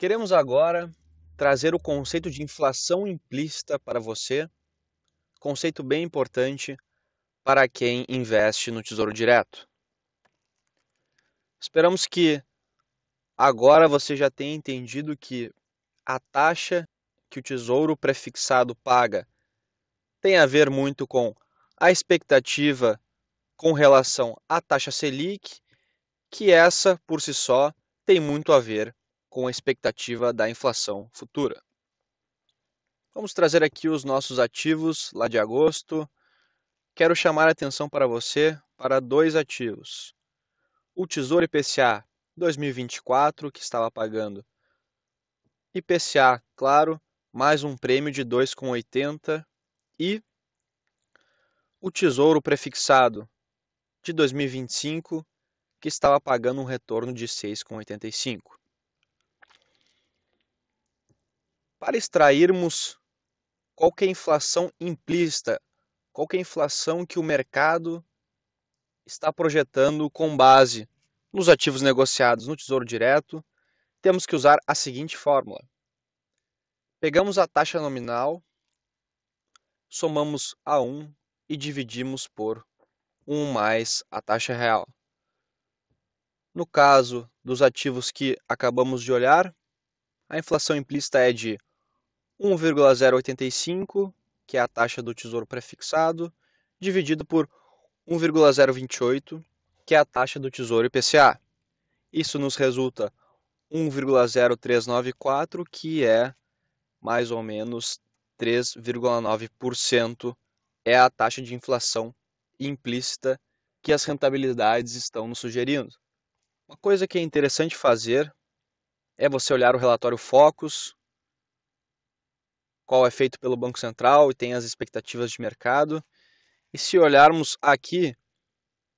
Queremos agora trazer o conceito de inflação implícita para você, conceito bem importante para quem investe no Tesouro Direto. Esperamos que agora você já tenha entendido que a taxa que o Tesouro prefixado paga tem a ver muito com a expectativa com relação à taxa Selic, que essa por si só tem muito a ver com a expectativa da inflação futura. Vamos trazer aqui os nossos ativos lá de agosto. Quero chamar a atenção para você para dois ativos. O Tesouro IPCA 2024, que estava pagando IPCA, claro, mais um prêmio de 2,80 e o Tesouro prefixado de 2025, que estava pagando um retorno de 6,85. para extrairmos qual é a inflação implícita, qual é a inflação que o mercado está projetando com base nos ativos negociados no Tesouro Direto, temos que usar a seguinte fórmula. Pegamos a taxa nominal, somamos a 1 e dividimos por 1 mais a taxa real. No caso dos ativos que acabamos de olhar, a inflação implícita é de 1,085, que é a taxa do tesouro prefixado, dividido por 1,028, que é a taxa do tesouro IPCA. Isso nos resulta 1,0394, que é mais ou menos 3,9%, é a taxa de inflação implícita que as rentabilidades estão nos sugerindo. Uma coisa que é interessante fazer é você olhar o relatório Focus, qual é feito pelo Banco Central e tem as expectativas de mercado. E se olharmos aqui,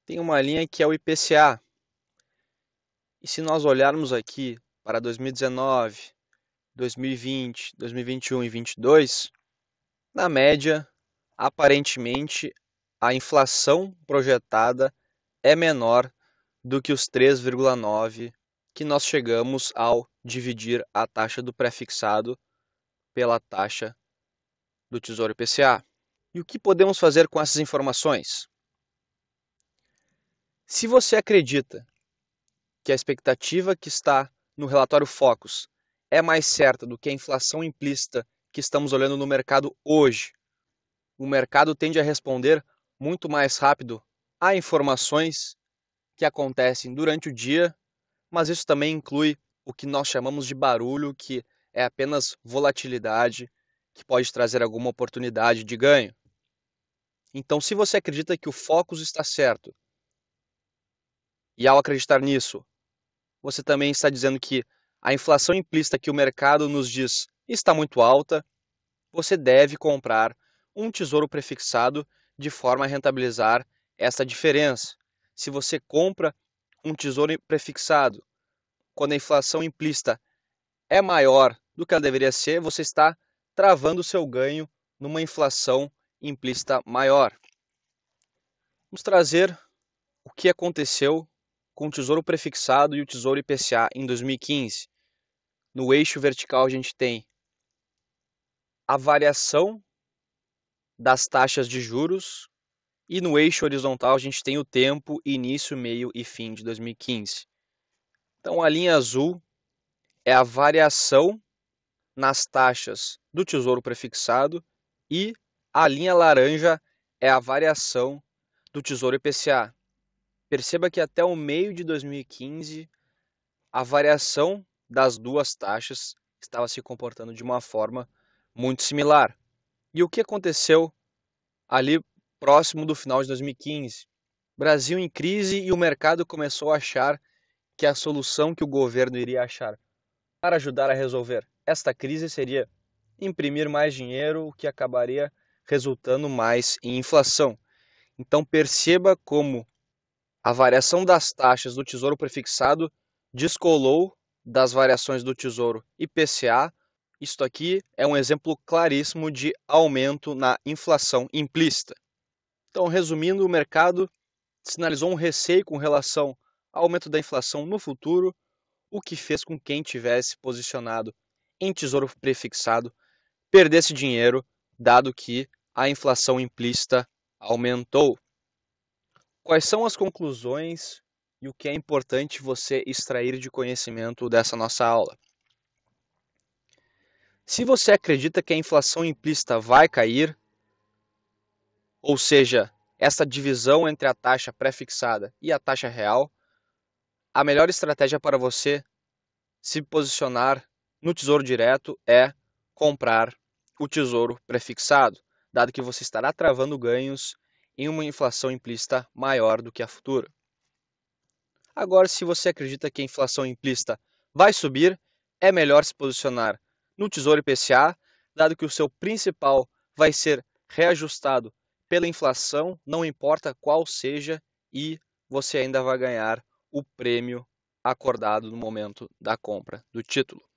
tem uma linha que é o IPCA. E se nós olharmos aqui para 2019, 2020, 2021 e 2022, na média, aparentemente, a inflação projetada é menor do que os 3,9 que nós chegamos ao dividir a taxa do pré-fixado pela taxa do Tesouro IPCA. E o que podemos fazer com essas informações? Se você acredita que a expectativa que está no relatório Focus é mais certa do que a inflação implícita que estamos olhando no mercado hoje, o mercado tende a responder muito mais rápido a informações que acontecem durante o dia, mas isso também inclui o que nós chamamos de barulho, que é apenas volatilidade que pode trazer alguma oportunidade de ganho. Então, se você acredita que o foco está certo, e ao acreditar nisso, você também está dizendo que a inflação implícita que o mercado nos diz está muito alta, você deve comprar um tesouro prefixado de forma a rentabilizar essa diferença. Se você compra um tesouro prefixado quando a inflação implícita é maior do que ela deveria ser, você está travando o seu ganho numa inflação implícita maior. Vamos trazer o que aconteceu com o Tesouro Prefixado e o Tesouro IPCA em 2015. No eixo vertical, a gente tem a variação das taxas de juros e no eixo horizontal, a gente tem o tempo, início, meio e fim de 2015. Então, a linha azul é a variação nas taxas do Tesouro Prefixado e a linha laranja é a variação do Tesouro IPCA. Perceba que até o meio de 2015 a variação das duas taxas estava se comportando de uma forma muito similar. E o que aconteceu ali próximo do final de 2015? Brasil em crise e o mercado começou a achar que a solução que o governo iria achar para ajudar a resolver esta crise seria imprimir mais dinheiro, o que acabaria resultando mais em inflação. Então perceba como a variação das taxas do Tesouro Prefixado descolou das variações do Tesouro IPCA. Isto aqui é um exemplo claríssimo de aumento na inflação implícita. Então, resumindo, o mercado sinalizou um receio com relação ao aumento da inflação no futuro, o que fez com quem tivesse posicionado em tesouro prefixado perder esse dinheiro, dado que a inflação implícita aumentou. Quais são as conclusões e o que é importante você extrair de conhecimento dessa nossa aula? Se você acredita que a inflação implícita vai cair, ou seja, essa divisão entre a taxa pré-fixada e a taxa real, a melhor estratégia para você se posicionar no Tesouro Direto é comprar o tesouro prefixado, dado que você estará travando ganhos em uma inflação implícita maior do que a futura. Agora, se você acredita que a inflação implícita vai subir, é melhor se posicionar no Tesouro IPCA, dado que o seu principal vai ser reajustado pela inflação, não importa qual seja, e você ainda vai ganhar o prêmio acordado no momento da compra do título.